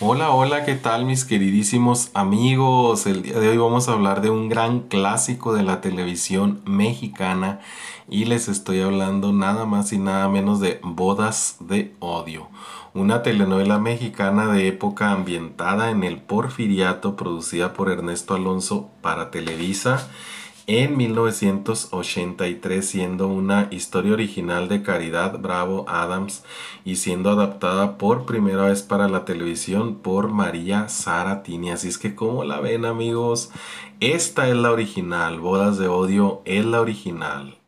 Hola, hola, ¿qué tal mis queridísimos amigos? El día de hoy vamos a hablar de un gran clásico de la televisión mexicana y les estoy hablando nada más y nada menos de Bodas de Odio, una telenovela mexicana de época ambientada en el Porfiriato producida por Ernesto Alonso para Televisa en 1983 siendo una historia original de Caridad Bravo Adams y siendo adaptada por primera vez para la televisión por María Saratini. Así es que como la ven amigos, esta es la original, Bodas de Odio es la original.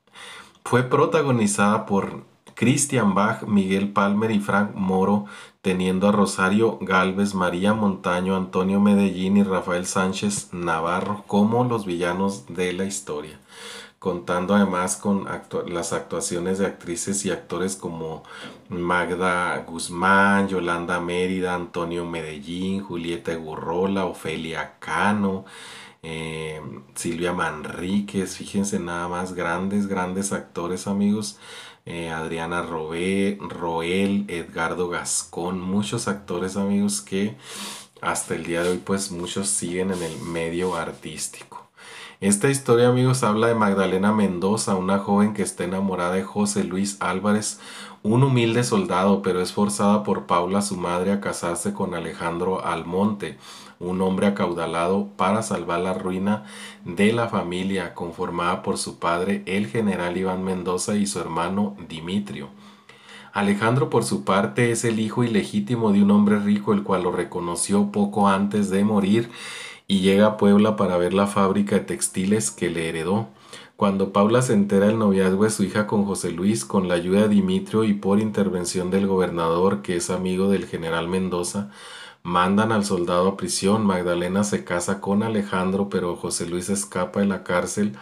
Fue protagonizada por Christian Bach, Miguel Palmer y Frank Moro, teniendo a Rosario Galvez, María Montaño, Antonio Medellín y Rafael Sánchez Navarro como los villanos de la historia contando además con las actuaciones de actrices y actores como Magda Guzmán, Yolanda Mérida, Antonio Medellín, Julieta Gurrola, Ofelia Cano, eh, Silvia Manríquez, fíjense nada más, grandes, grandes actores amigos eh, Adriana Robé, Roel, Edgardo Gascón, muchos actores amigos que hasta el día de hoy pues muchos siguen en el medio artístico. Esta historia, amigos, habla de Magdalena Mendoza, una joven que está enamorada de José Luis Álvarez, un humilde soldado, pero es forzada por Paula, su madre, a casarse con Alejandro Almonte, un hombre acaudalado para salvar la ruina de la familia conformada por su padre, el general Iván Mendoza, y su hermano Dimitrio. Alejandro, por su parte, es el hijo ilegítimo de un hombre rico, el cual lo reconoció poco antes de morir y llega a Puebla para ver la fábrica de textiles que le heredó. Cuando Paula se entera del noviazgo de su hija con José Luis, con la ayuda de Dimitrio y por intervención del gobernador, que es amigo del general Mendoza, mandan al soldado a prisión. Magdalena se casa con Alejandro, pero José Luis escapa de la cárcel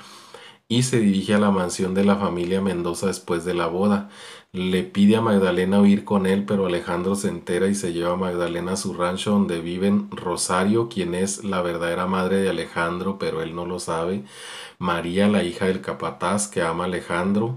y se dirige a la mansión de la familia Mendoza después de la boda le pide a Magdalena huir con él, pero Alejandro se entera y se lleva a Magdalena a su rancho donde viven Rosario, quien es la verdadera madre de Alejandro, pero él no lo sabe, María, la hija del capataz que ama a Alejandro,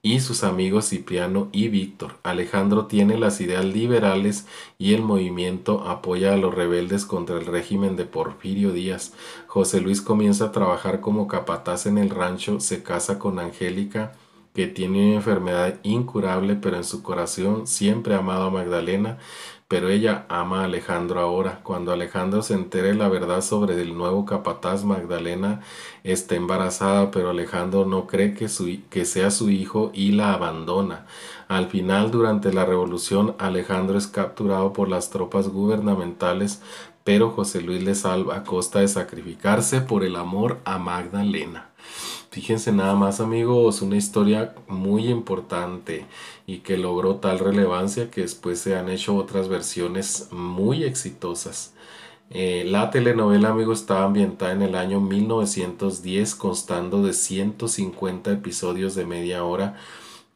y sus amigos Cipriano y Víctor. Alejandro tiene las ideas liberales y el movimiento apoya a los rebeldes contra el régimen de Porfirio Díaz. José Luis comienza a trabajar como capataz en el rancho, se casa con Angélica, que tiene una enfermedad incurable, pero en su corazón siempre ha amado a Magdalena, pero ella ama a Alejandro ahora. Cuando Alejandro se entere la verdad sobre el nuevo capataz, Magdalena está embarazada, pero Alejandro no cree que, su, que sea su hijo y la abandona. Al final, durante la revolución, Alejandro es capturado por las tropas gubernamentales, pero José Luis le salva a costa de sacrificarse por el amor a Magdalena. Fíjense nada más amigos, una historia muy importante y que logró tal relevancia que después se han hecho otras versiones muy exitosas. Eh, la telenovela, amigo estaba ambientada en el año 1910, constando de 150 episodios de media hora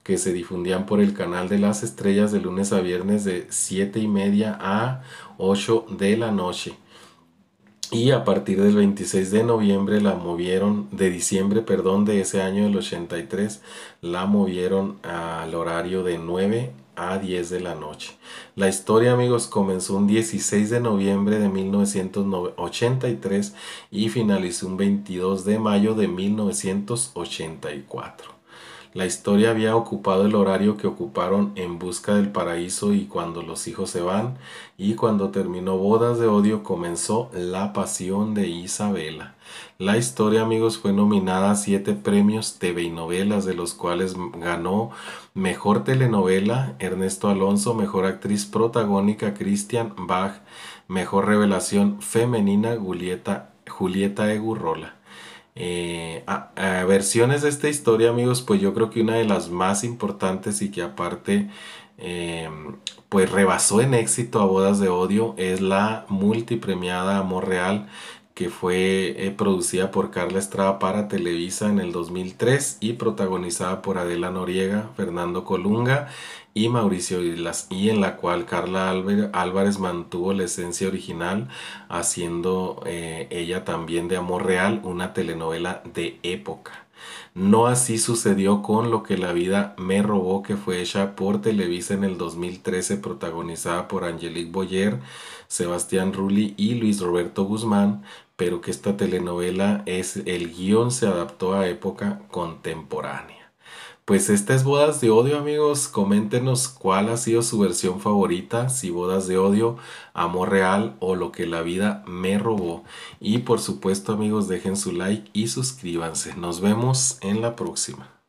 que se difundían por el canal de las estrellas de lunes a viernes de 7 y media a 8 de la noche y a partir del 26 de noviembre la movieron, de diciembre, perdón, de ese año del 83, la movieron al horario de 9 a 10 de la noche. La historia, amigos, comenzó un 16 de noviembre de 1983 y finalizó un 22 de mayo de 1984. La historia había ocupado el horario que ocuparon en busca del paraíso y cuando los hijos se van, y cuando terminó Bodas de Odio comenzó La Pasión de Isabela. La historia, amigos, fue nominada a siete premios TV y novelas, de los cuales ganó Mejor Telenovela Ernesto Alonso, Mejor Actriz Protagónica Christian Bach, Mejor Revelación Femenina Julieta, Julieta Egurrola. Eh, versiones de esta historia, amigos, pues yo creo que una de las más importantes y que aparte eh, pues rebasó en éxito a Bodas de Odio es la multipremiada Amor Real que fue eh, producida por Carla Estrada para Televisa en el 2003 y protagonizada por Adela Noriega, Fernando Colunga y Mauricio Islas, y en la cual Carla Álvarez mantuvo la esencia original, haciendo eh, ella también de Amor Real una telenovela de época. No así sucedió con Lo que la vida me robó, que fue hecha por Televisa en el 2013, protagonizada por Angelique Boyer, Sebastián Rulli y Luis Roberto Guzmán, pero que esta telenovela es el guión se adaptó a época contemporánea. Pues esta es bodas de odio, amigos, coméntenos cuál ha sido su versión favorita, si bodas de odio, amor real o lo que la vida me robó. Y por supuesto, amigos, dejen su like y suscríbanse. Nos vemos en la próxima.